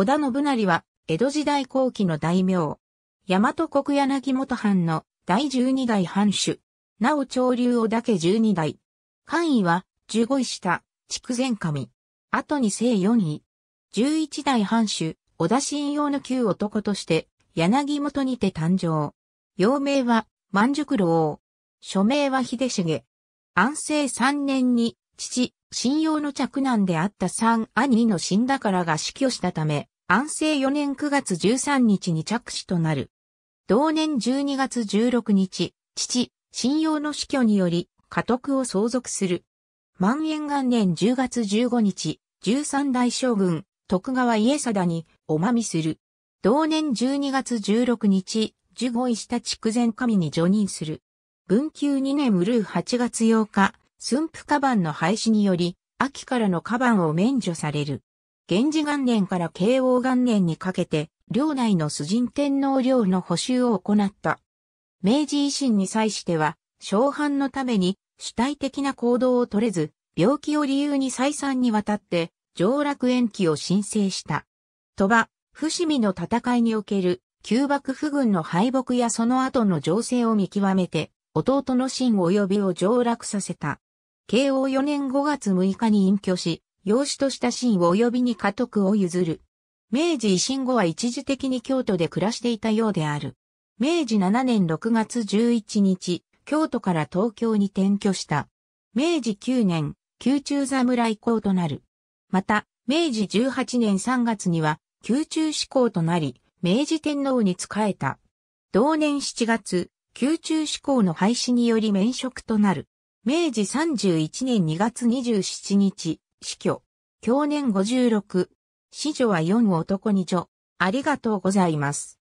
織田信成は、江戸時代後期の大名。大和国柳本藩の第十二代藩主。なお潮流織田家十二代。官位は、十五位下、筑前上。後に正四位。十一代藩主、織田信用の旧男として、柳本にて誕生。幼名は、万熟郎。署名は秀重。安政三年に、父、信用の嫡男であった三兄の死んだからが死去したため、安政4年9月13日に着手となる。同年12月16日、父、信用の死去により、家督を相続する。万延元年10月15日、十三代将軍、徳川家定に、おまみする。同年12月16日、十五した筑前神に除任する。文久2年無る八8月8日、駿府カバンの廃止により、秋からのカバンを免除される。源氏元年から慶応元年にかけて、領内の崇神天皇領の補修を行った。明治維新に際しては、小藩のために主体的な行動を取れず、病気を理由に再三にわたって、上洛延期を申請した。鳥羽、伏見の戦いにおける、旧幕府軍の敗北やその後の情勢を見極めて、弟の秦及びを上洛させた。慶応4年5月6日に隠居し、養子としたを及びに家督を譲る。明治維新後は一時的に京都で暮らしていたようである。明治7年6月11日、京都から東京に転居した。明治9年、宮中侍校となる。また、明治18年3月には、宮中志向となり、明治天皇に仕えた。同年7月、宮中志向の廃止により免職となる。明治31年2月27日、死去。去年56。子女は4男2女。ありがとうございます。